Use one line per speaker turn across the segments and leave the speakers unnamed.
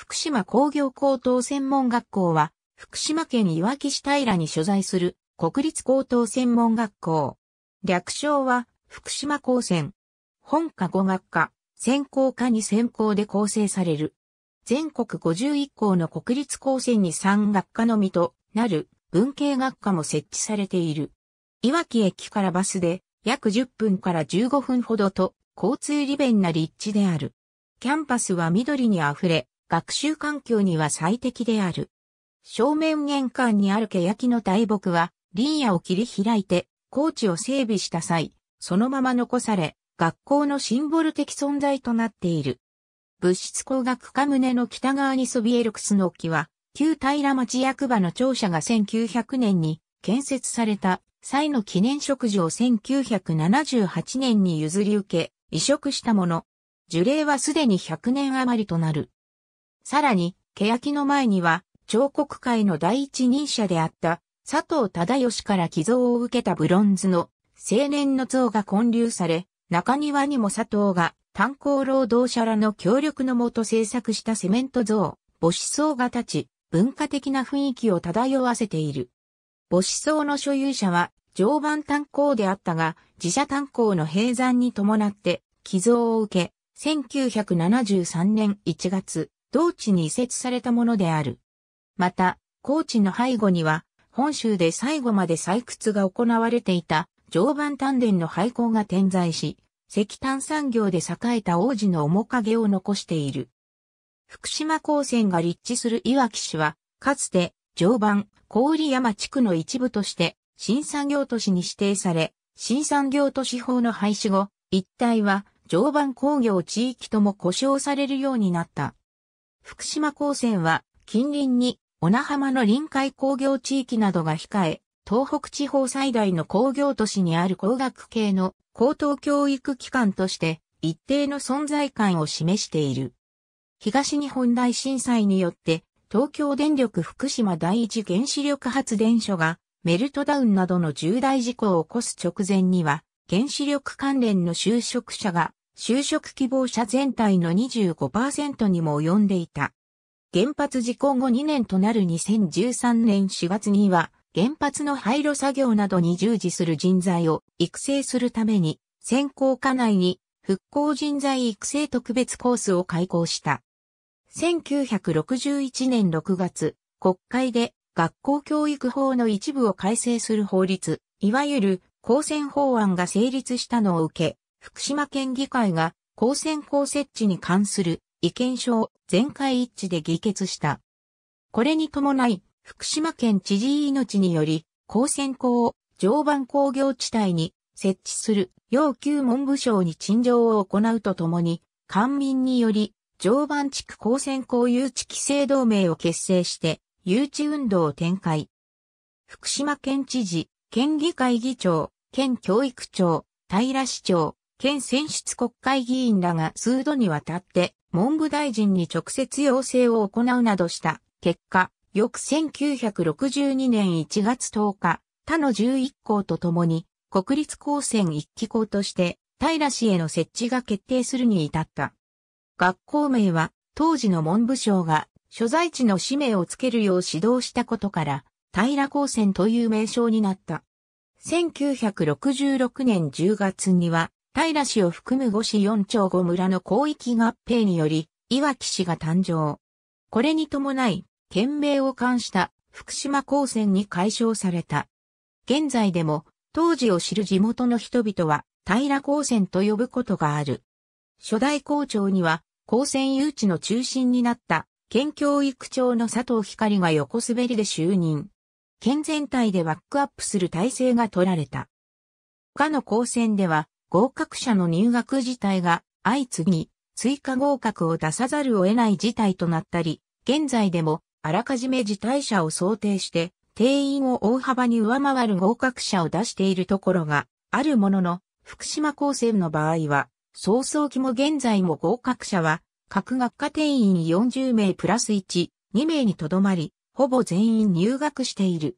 福島工業高等専門学校は、福島県いわき市平に所在する国立高等専門学校。略称は、福島高専。本科語学科、専攻科に専攻で構成される。全国51校の国立高専に3学科のみとなる文系学科も設置されている。いわき駅からバスで約10分から15分ほどと交通利便な立地である。キャンパスは緑にあふれ、学習環境には最適である。正面玄関にある欅の大木は、林野を切り開いて、高地を整備した際、そのまま残され、学校のシンボル的存在となっている。物質工学科棟の北側にそびえるクスノキは、旧平町役場の庁舎が1900年に建設された際の記念植樹を1978年に譲り受け、移植したもの。樹齢はすでに100年余りとなる。さらに、欅の前には、彫刻界の第一人者であった佐藤忠義から寄贈を受けたブロンズの青年の像が建立され、中庭にも佐藤が炭鉱労働者らの協力のもと制作したセメント像、母子層が立ち、文化的な雰囲気を漂わせている。母子層の所有者は常磐炭鉱であったが、自社炭鉱の閉山に伴って寄贈を受け、1973年1月、同地に移設されたものである。また、高地の背後には、本州で最後まで採掘が行われていた常磐丹田の廃校が点在し、石炭産業で栄えた王子の面影を残している。福島高専が立地するいわき市は、かつて常磐郡山地区の一部として新産業都市に指定され、新産業都市法の廃止後、一帯は常磐工業地域とも呼称されるようになった。福島高専は近隣に小名浜の臨海工業地域などが控え、東北地方最大の工業都市にある工学系の高等教育機関として一定の存在感を示している。東日本大震災によって東京電力福島第一原子力発電所がメルトダウンなどの重大事故を起こす直前には原子力関連の就職者が就職希望者全体の25%にも及んでいた。原発事故後2年となる2013年4月には、原発の廃炉作業などに従事する人材を育成するために、選考課内に復興人材育成特別コースを開講した。1961年6月、国会で学校教育法の一部を改正する法律、いわゆる公選法案が成立したのを受け、福島県議会が高専校設置に関する意見書を全会一致で議決した。これに伴い、福島県知事命により、高専校を常磐工業地帯に設置する要求文部省に陳情を行うとともに、官民により、常磐地区高専校誘致規制同盟を結成して、誘致運動を展開。福島県知事、県議会議長、県教育長、平市長、県選出国会議員らが数度にわたって文部大臣に直接要請を行うなどした結果、翌1962年1月10日、他の11校と共に国立高専1機校として平氏への設置が決定するに至った。学校名は当時の文部省が所在地の氏名をつけるよう指導したことから平高専という名称になった。1966年10月には平氏を含む五市四町五村の広域合併により、岩城市が誕生。これに伴い、県名を冠した福島高専に解消された。現在でも、当時を知る地元の人々は、平高専と呼ぶことがある。初代校長には、高専誘致の中心になった、県教育長の佐藤光が横滑りで就任。県全体でバックアップする体制が取られた。かの高専では、合格者の入学自体が相次ぎ、追加合格を出さざるを得ない事態となったり、現在でもあらかじめ辞退者を想定して、定員を大幅に上回る合格者を出しているところがあるものの、福島高専の場合は、早々期も現在も合格者は、各学科定員40名プラス1、2名にとどまり、ほぼ全員入学している。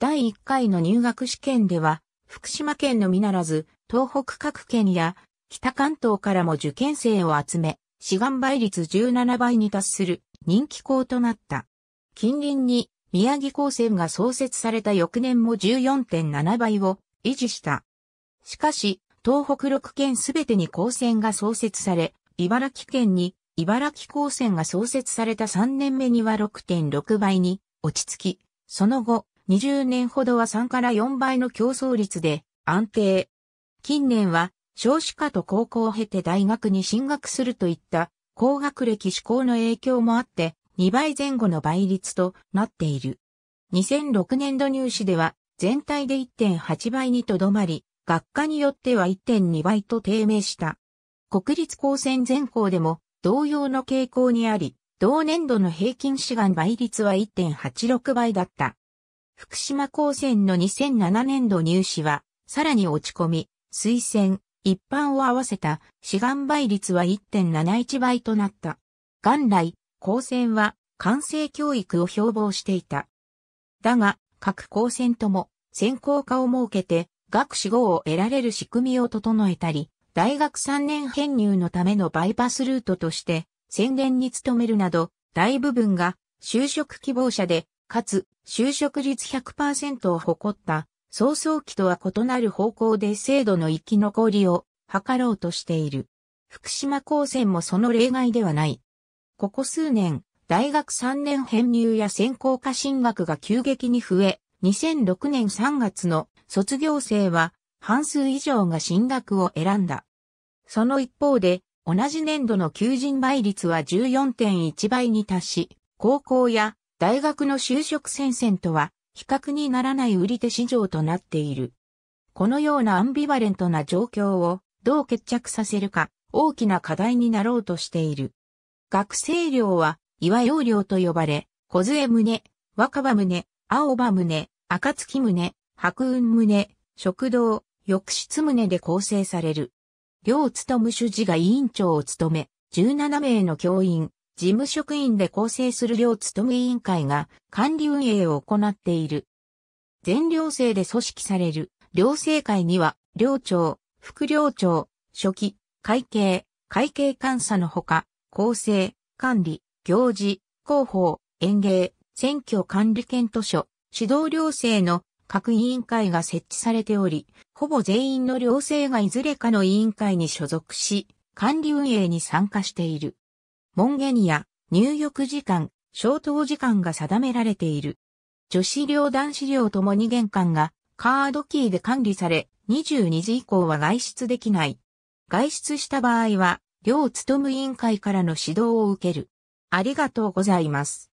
第1回の入学試験では、福島県のみならず、東北各県や北関東からも受験生を集め、志願倍率17倍に達する人気校となった。近隣に宮城高専が創設された翌年も14.7倍を維持した。しかし、東北6県すべてに高専が創設され、茨城県に茨城高専が創設された3年目には6.6倍に落ち着き、その後、20年ほどは3から4倍の競争率で安定、近年は少子化と高校を経て大学に進学するといった高学歴志向の影響もあって2倍前後の倍率となっている。2006年度入試では全体で1.8倍にとどまり、学科によっては1.2倍と低迷した。国立高専全校でも同様の傾向にあり、同年度の平均志願倍率は1.86倍だった。福島高専の2007年度入試は、さらに落ち込み、推薦、一般を合わせた志願倍率は1.71倍となった。元来、高専は完成教育を標榜していた。だが、各高専とも専攻科を設けて学士号を得られる仕組みを整えたり、大学3年編入のためのバイパスルートとして宣伝に努めるなど、大部分が就職希望者で、かつ就職率100%を誇った早々期とは異なる方向で制度の生き残りを図ろうとしている。福島高専もその例外ではない。ここ数年、大学3年編入や専攻科進学が急激に増え、2006年3月の卒業生は半数以上が進学を選んだ。その一方で、同じ年度の求人倍率は14.1倍に達し、高校や大学の就職戦線とは比較にならない売り手市場となっている。このようなアンビバレントな状況をどう決着させるか大きな課題になろうとしている。学生寮は岩洋寮と呼ばれ、小杖宗、若葉宗、青葉宗、暁宗、白雲宗、食堂、浴室宗で構成される。両務主事が委員長を務め、17名の教員、事務職員で構成する両務委員会が管理運営を行っている。全寮制で組織される寮生会には、寮長、副寮長、初期、会計、会計監査のほか、構成、管理、行事、広報、園芸、選挙管理検討所、指導寮生の各委員会が設置されており、ほぼ全員の寮生がいずれかの委員会に所属し、管理運営に参加している。門限や入浴時間、消灯時間が定められている。女子寮男子寮ともに玄関がカードキーで管理され、22時以降は外出できない。外出した場合は、寮務務委員会からの指導を受ける。ありがとうございます。